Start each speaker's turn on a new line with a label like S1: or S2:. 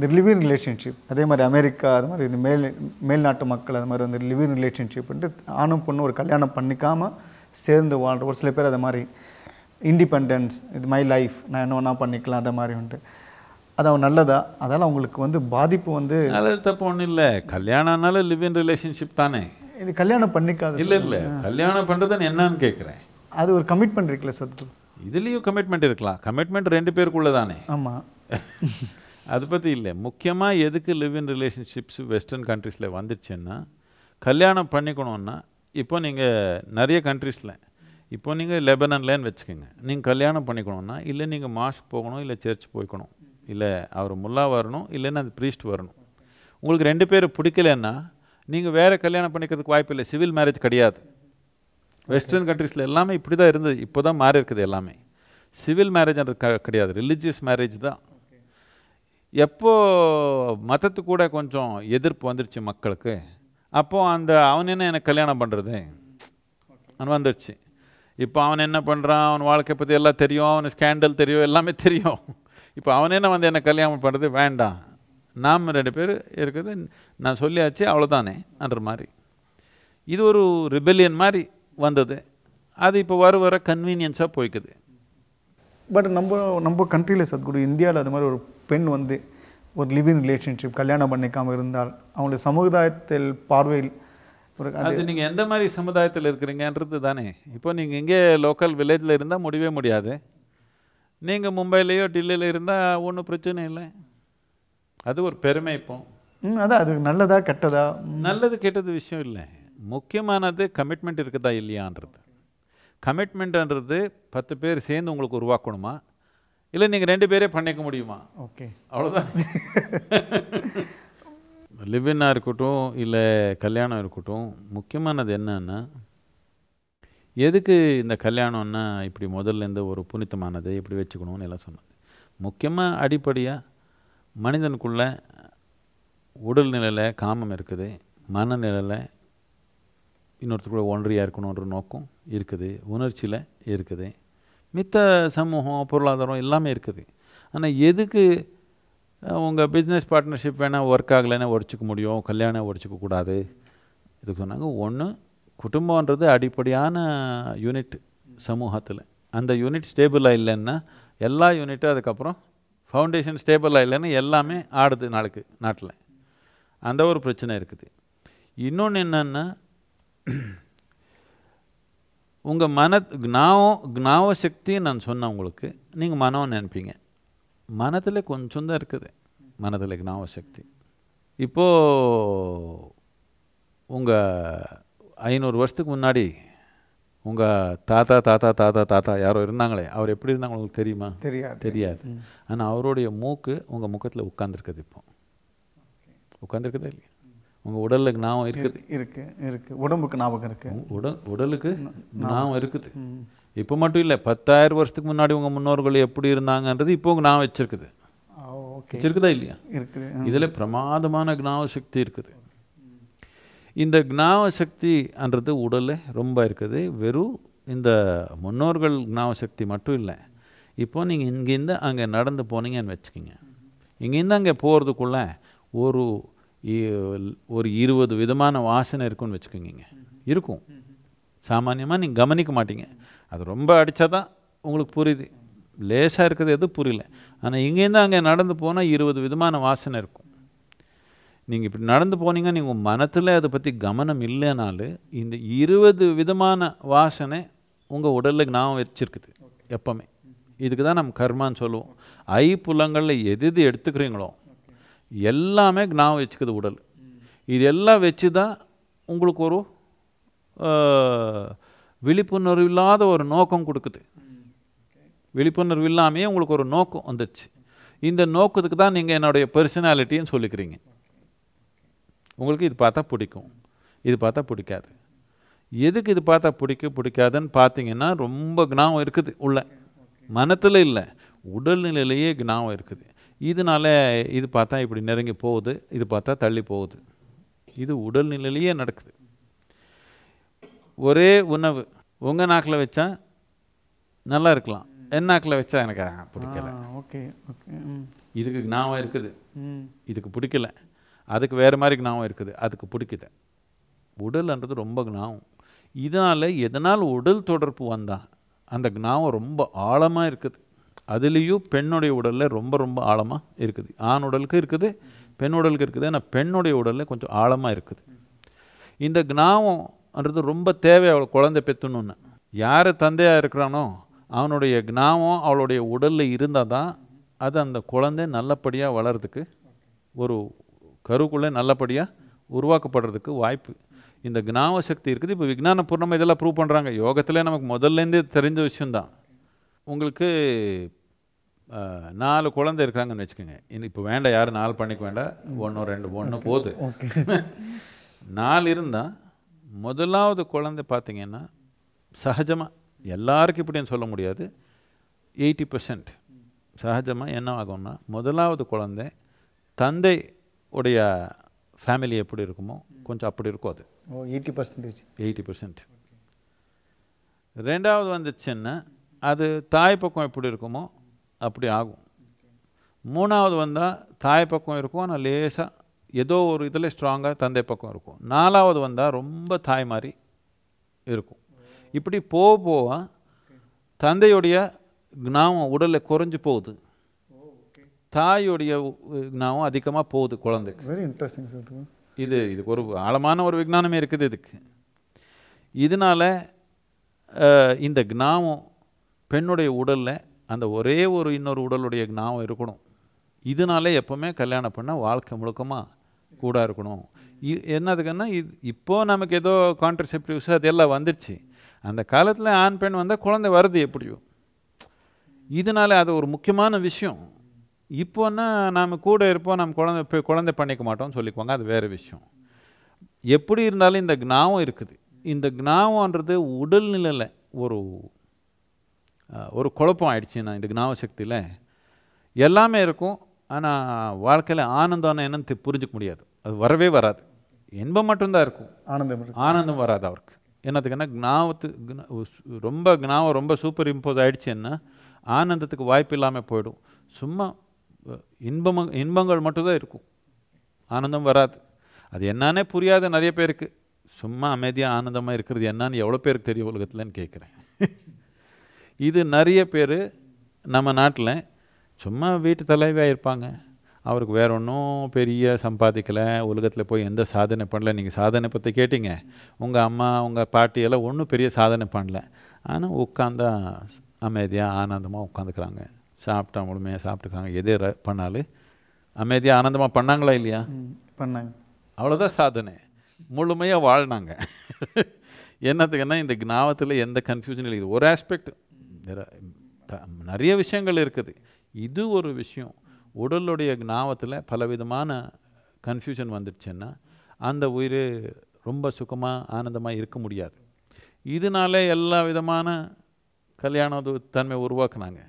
S1: இந்த living relationship அதே மாதிரி அமெரிக்கா அது மாதிரி இந்த மேல் மேல்நாட்டு மக்கள் அது மாதிரி வந்து லிவிங் ரிலேஷன்ஷிப்ன்ட்டு ஆணும் பொண்ணு ஒரு கல்யாணம் பண்ணிக்காமல் சேர்ந்து வாழ்கிற ஒரு சில பேர் அதை மாதிரி இண்டிபெண்டன்ஸ் இது மை லைஃப் நான் என்ன வேணால் பண்ணிக்கலாம் அதை மாதிரி வந்துட்டு அது அவன் நல்லதா அதால் அவங்களுக்கு வந்து பாதிப்பு வந்து நல்லது தப்பு ஒன்றும் இல்லை கல்யாணம்னால லிவ் ரிலேஷன்ஷிப் தானே இது கல்யாணம் பண்ணிக்காது இல்லை இல்லை கல்யாணம் பண்ணுறது என்னன்னு கேட்குறேன் அது ஒரு கமிட்மெண்ட் இருக்குல்ல சத்து இதுலேயும் கமிட்மெண்ட் இருக்கலாம் கமிட்மெண்ட் ரெண்டு பேருக்குள்ளே தானே ஆமாம் அதை பற்றி இல்லை முக்கியமாக எதுக்கு லிவ் இன் ரிலேஷன்ஷிப்ஸ் வெஸ்டர்ன் கண்ட்ரீஸில் வந்துடுச்சுன்னா கல்யாணம் பண்ணிக்கணுன்னா இப்போ நீங்கள் நிறைய கண்ட்ரீஸில் இப்போ நீங்கள் லெபனன்லேன்னு வச்சுக்கோங்க நீங்கள் கல்யாணம் பண்ணிக்கணுன்னா இல்லை நீங்கள் மாஸ்க் போகணும் இல்லை சர்ச் போய்க்கணும் இல்லை அவர் முல்லா வரணும் இல்லைன்னா அந்த ப்ரீஸ்ட் வரணும் உங்களுக்கு ரெண்டு பேரும் பிடிக்கலன்னா நீங்கள் வேறு கல்யாணம் பண்ணிக்கிறதுக்கு வாய்ப்பு இல்லை சிவில் மேரேஜ் கிடையாது வெஸ்டர்ன் கண்ட்ரீஸில் எல்லாமே இப்படி தான் இருந்தது இப்போ தான் மாறி இருக்குது எல்லாமே சிவில் மேரேஜ் க கிடையாது ரிலீஜியஸ் மேரேஜ் தான் எப்போ மதத்து கூட கொஞ்சம் எதிர்ப்பு வந்துடுச்சு மக்களுக்கு அப்போது அந்த அவன் என்ன எனக்கு கல்யாணம் பண்ணுறது அவன் வந்துடுச்சு இப்போ அவன் என்ன பண்ணுறான் அவன் வாழ்க்கை பற்றி எல்லாம் தெரியும் அவனுக்கு ஸ்கேண்டல் தெரியும் எல்லாமே தெரியும் இப்போ அவன் என்ன வந்து என்ன கல்யாணம் பண்ணுறது வேண்டாம் நாம் ரெண்டு பேர் இருக்குது நான் சொல்லியாச்சு அவ்வளோதானே அன்ற மாதிரி இது ஒரு ரிபெல்லியன் மாதிரி வந்தது அது இப்போ வர வர கன்வீனியன்ஸாக போய்க்குது பட் நம்ம நம்ம கண்ட்ரியில் சத்குரு இந்தியாவில் அது மாதிரி ஒரு பெண் வந்து ஒரு லிவிங் ரிலேஷன்ஷிப் கல்யாணம் பண்ணிக்காமல் இருந்தால் அவங்களுடைய சமுதாயத்தில் பார்வையில் ஒரு அது நீங்கள் எந்த மாதிரி சமுதாயத்தில் இருக்கிறீங்கன்றது தானே இப்போ நீங்கள் இங்கே லோக்கல் வில்லேஜில் இருந்தால் முடியவே முடியாது நீங்கள் மும்பைலேயோ டில்லியில் இருந்தால் ஒன்றும் பிரச்சனை இல்லை அது ஒரு பெருமை இப்போ ம் அதான் அது நல்லதா கெட்டதா நல்லது கெட்டது விஷயம் இல்லை முக்கியமானது கமிட்மெண்ட் இருக்குதா இல்லையான்றது கமிட்மெண்ட்ன்றது பத்து பேர் சேர்ந்து உங்களுக்கு உருவாக்கணுமா இல்லை நீங்கள் ரெண்டு பேரே பண்ணிக்க முடியுமா ஓகே அவ்வளோதான் லிவின்னாக இருக்கட்டும் இல்லை கல்யாணம் இருக்கட்டும் முக்கியமானது என்னன்னா எதுக்கு இந்த கல்யாணம்னா இப்படி முதல்லேருந்து ஒரு புனிதமானது இப்படி வச்சுக்கணும்னு எல்லாம் சொன்னது முக்கியமாக அடிப்படையாக மனிதனுக்குள்ள நிலையில் காமம் இருக்குது மனநிலையில் இன்னொருத்தர் கூட ஒன்றியாக இருக்கணுன்ற நோக்கம் இருக்குது உணர்ச்சியில் இருக்குது மித்த சமூகம் பொருளாதாரம் எல்லாமே இருக்குது ஆனால் எதுக்கு உங்கள் பிஸ்னஸ் பார்ட்னர்ஷிப் வேணால் ஒர்க் ஆகலைன்னா உடச்சிக்க முடியும் கல்யாணம் கூடாது இதுக்கு சொன்னாங்க ஒன்று குடும்பன்றது அடிப்படையான யூனிட் சமூகத்தில் அந்த யூனிட் ஸ்டேபிளாக இல்லைன்னா எல்லா யூனிட்டும் அதுக்கப்புறம் ஃபவுண்டேஷன் ஸ்டேபிளாக இல்லைன்னா எல்லாமே ஆடுது நாளுக்கு நாட்டில் அந்த ஒரு பிரச்சனை இருக்குது இன்னொன்று என்னென்னா உங்கள் மன ஞாபகம் ஞாபக சக்தியை நான் சொன்னேன் உங்களுக்கு நீங்கள் மனம் நினைப்பீங்க மனத்தில் கொஞ்சம் தான் இருக்குது மனத்தில் ஞாபக சக்தி இப்போது உங்கள் ஐநூறு வருஷத்துக்கு முன்னாடி உங்கள் தாத்தா தாத்தா தாத்தா தாத்தா யாரோ இருந்தாங்களே அவர் எப்படி இருந்தாங்க உங்களுக்கு தெரியுமா தெரியாது தெரியாது ஆனால் அவருடைய மூக்கு உங்கள் முகத்தில் உட்காந்துருக்குது இப்போ உட்காந்துருக்குதா இல்லையா உங்கள் உடலுக்கு ஞாபகம் இருக்குது இருக்குது இருக்குது உடம்புக்கு ஞாபகம் இருக்குது உடல் உடலுக்கு ஞாபகம் இருக்குது இப்போ மட்டும் இல்லை பத்தாயிரம் வருஷத்துக்கு முன்னாடி உங்கள் முன்னோர்கள் எப்படி இருந்தாங்கன்றது இப்போ உங்கள் நான் வச்சுருக்குது வச்சிருக்குதா இல்லையா இருக்குது இதில் பிரமாதமான ஞாபக சக்தி இருக்குது இந்த ஞாபக சக்தின்றது உடலில் ரொம்ப இருக்குது வெறும் இந்த முன்னோர்கள் ஞாபக சக்தி மட்டும் இல்லை இப்போ நீங்கள் இங்கேருந்து அங்கே நடந்து போனீங்கன்னு வச்சுக்கிங்க இங்கேருந்து அங்கே போகிறதுக்குள்ளே ஒரு ஒரு இருபது விதமான வாசனை இருக்குன்னு வச்சுக்கோங்க இருக்கும் சாமானியமாக நீங்கள் கவனிக்க மாட்டீங்க அது ரொம்ப அடித்தா தான் உங்களுக்கு புரியுது லேசாக இருக்கிறது எதுவும் புரியல ஆனால் இங்கேருந்து அங்கே நடந்து போனால் இருபது விதமான வாசனை இருக்கும் நீங்கள் இப்படி நடந்து போனீங்கன்னா நீங்கள் மனத்தில் அதை பற்றி கவனம் இல்லைனாலும் இந்த இருபது விதமான வாசனை உங்கள் உடலுக்கு நான் வச்சுருக்குது எப்போவுமே இதுக்கு தான் நம்ம கர்மான்னு சொல்லுவோம் ஐ புலங்களில் எது எது எடுத்துக்கிறீங்களோ எல்லாமே ஞாபகம் வச்சுக்குது உடல் இது எல்லாம் வச்சு தான் உங்களுக்கு ஒரு விழிப்புணர்வு இல்லாத ஒரு நோக்கம் கொடுக்குது விழிப்புணர்வு இல்லாமையே உங்களுக்கு ஒரு நோக்கம் வந்துச்சு இந்த நோக்கத்துக்கு தான் நீங்கள் என்னுடைய பர்சனாலிட்டின்னு சொல்லிக்கிறீங்க உங்களுக்கு இது பார்த்தா பிடிக்கும் இது பார்த்தா பிடிக்காது எதுக்கு இது பார்த்தா பிடிக்க பிடிக்காதுன்னு பார்த்தீங்கன்னா ரொம்ப ஞாபகம் இருக்குது உள்ள மனத்தில் இல்லை உடல்நிலையிலேயே ஞாபகம் இருக்குது இதனால் இது பார்த்தா இப்படி நெருங்கி போகுது இது பார்த்தா தள்ளி போகுது இது உடல்நிலையிலேயே நடக்குது ஒரே உணவு உங்கள் நாக்கில் வச்சா நல்லா இருக்கலாம் என் நாக்கில் வச்சா எனக்கு பிடிக்கல ஓகே ஓகே இதுக்கு ஞாபகம் இருக்குது இதுக்கு பிடிக்கல அதுக்கு வேறு மாதிரி ஞாபகம் இருக்குது அதுக்கு பிடிக்குது உடல்ன்றது ரொம்ப ஞாபகம் இதனால் எதனால் உடல் தொடர்பு வந்தால் அந்த ஞாபகம் ரொம்ப ஆழமாக இருக்குது அதுலேயும் பெண்ணுடைய உடலில் ரொம்ப ரொம்ப ஆழமாக இருக்குது ஆண் உடலுக்கு இருக்குது பெண் உடலுக்கு இருக்குது ஆனால் பெண்ணுடைய உடலில் கொஞ்சம் ஆழமாக இருக்குது இந்த கிணாவம்ன்றது ரொம்ப தேவை அவள் குழந்தை பெற்றுணுன்னு யார் தந்தையாக இருக்கிறானோ அவனுடைய கிணாவம் அவளுடைய உடலில் இருந்தால் தான் அது அந்த குழந்தை நல்லபடியாக வளர்கிறதுக்கு ஒரு கருக்குள்ளே நல்லபடியாக உருவாக்கப்படுறதுக்கு வாய்ப்பு இந்த கிணாவ சக்தி இருக்குது இப்போ பூர்ணமாக இதெல்லாம் ப்ரூவ் பண்ணுறாங்க யோகத்திலே நமக்கு முதல்லேருந்தே தெரிஞ்ச விஷயந்தான் உங்களுக்கு நாலு குழந்தை இருக்கிறாங்கன்னு வச்சுக்கோங்க இன்னும் இப்போ வேண்டாம் யாரும் நாலு பண்ணிக்க வேண்டாம் ஒன்று ரெண்டு ஒன்று போகுது நாலு இருந்தால் முதலாவது குழந்தை பார்த்திங்கன்னா சகஜமாக எல்லாருக்கும் இப்படின்னு சொல்ல முடியாது எயிட்டி பர்சன்ட் சகஜமாக என்ன ஆகும்னா முதலாவது குழந்தை தந்தை உடைய ஃபேமிலி எப்படி இருக்குமோ கொஞ்சம் அப்படி இருக்கும் அது எயிட்டி பர்சன்டேஜ் எயிட்டி பர்சன்ட் ரெண்டாவது வந்துச்சுன்னா அது தாய் பக்கம் எப்படி இருக்குமோ அப்படி ஆகும் மூணாவது வந்தால் தாய் பக்கம் இருக்கும் ஆனால் லேசாக ஏதோ ஒரு இதில் ஸ்ட்ராங்காக தந்தை பக்கம் இருக்கும் நாலாவது வந்தால் ரொம்ப தாய் மாதிரி இருக்கும் இப்படி போக போக தந்தையுடைய ஞாபகம் உடலில் குறைஞ்சி போகுது தாயுடைய ஞாபகம் அதிகமாக போகுது குழந்தைக்கு வெரி இன்ட்ரெஸ்டிங் இது இதுக்கு ஒரு ஆழமான ஒரு விஜானமே இருக்குது இதுக்கு இதனால் இந்த ஞாபகம் பெண்ணுடைய உடலில் அந்த ஒரே ஒரு இன்னொரு உடலுடைய ஞாபகம் இருக்கணும் இதனாலே எப்போவுமே கல்யாணம் பண்ணால் வாழ்க்கை முழுக்கமாக கூட இருக்கணும் இ என்னதுக்குன்னா இது இப்போது நமக்கு ஏதோ கான்ட்ரசெப்டிவ்ஸ் அதெல்லாம் வந்துடுச்சு அந்த காலத்தில் ஆண் பெண் வந்தால் குழந்தை வருது எப்படியோ இதனால் அது ஒரு முக்கியமான விஷயம் இப்போன்னா நாம் கூட இருப்போம் நம்ம குழந்தை குழந்தை பண்ணிக்க மாட்டோம்னு சொல்லிக்குவாங்க அது வேறு விஷயம் எப்படி இருந்தாலும் இந்த ஞாபகம் இருக்குது இந்த ஞாபகன்றது உடல்நிலையில் ஒரு ஒரு குழப்பம் ஆயிடுச்சு நான் இந்த ஞாபகசக்தியில் எல்லாமே இருக்கும் ஆனால் வாழ்க்கையில் ஆனந்தம் என்னன்னு புரிஞ்சுக்க முடியாது அது வரவே வராது இன்பம் மட்டும்தான் இருக்கும் ஆனந்தம் ஆனந்தம் வராது அவருக்கு என்னத்துக்குன்னா ஞாபகத்து ரொம்ப ஞாபகம் ரொம்ப சூப்பர் இம்போஸ் ஆகிடுச்சுன்னா ஆனந்தத்துக்கு வாய்ப்பு இல்லாமல் போயிடும் சும்மா இன்பம் இன்பங்கள் மட்டும்தான் இருக்கும் ஆனந்தம் வராது அது என்னன்னே புரியாத நிறைய பேருக்கு சும்மா அமைதியாக ஆனந்தமாக இருக்கிறது என்னன்னு எவ்வளோ பேருக்கு தெரியும் உலகத்தில் கேட்குறேன் இது நிறைய பேர் நம்ம நாட்டில் சும்மா வீட்டு தலைவியாக இருப்பாங்க அவருக்கு வேற ஒன்றும் பெரிய சம்பாதிக்கலை உலகத்தில் போய் எந்த சாதனை பண்ணல நீங்கள் சாதனை பற்றி கேட்டீங்க உங்கள் அம்மா உங்கள் பாட்டியெல்லாம் ஒன்றும் பெரிய சாதனை பண்ணல ஆனால் உட்காந்தா அமைதியாக ஆனந்தமாக உட்காந்துக்கிறாங்க சாப்பிட்டா முழுமையாக சாப்பிட்டுக்கிறாங்க எதே பண்ணாலும் அமைதியாக ஆனந்தமாக பண்ணாங்களா இல்லையா பண்ணாங்க அவ்வளோதான் சாதனை முழுமையாக வாழ்னாங்க என்னத்துக்குன்னா இந்த ஞாபகத்தில் எந்த கன்ஃபியூஷன் இல்லை ஒரு ஆஸ்பெக்ட் நிறைய விஷயங்கள் இருக்குது இது ஒரு விஷயம் உடலுடைய ஞாபகத்தில் பலவிதமான கன்ஃபியூஷன் வந்துடுச்சுன்னா அந்த உயிர் ரொம்ப சுகமாக ஆனந்தமாக இருக்க முடியாது இதனாலே எல்லா விதமான கல்யாண தன்மை உருவாக்குனாங்க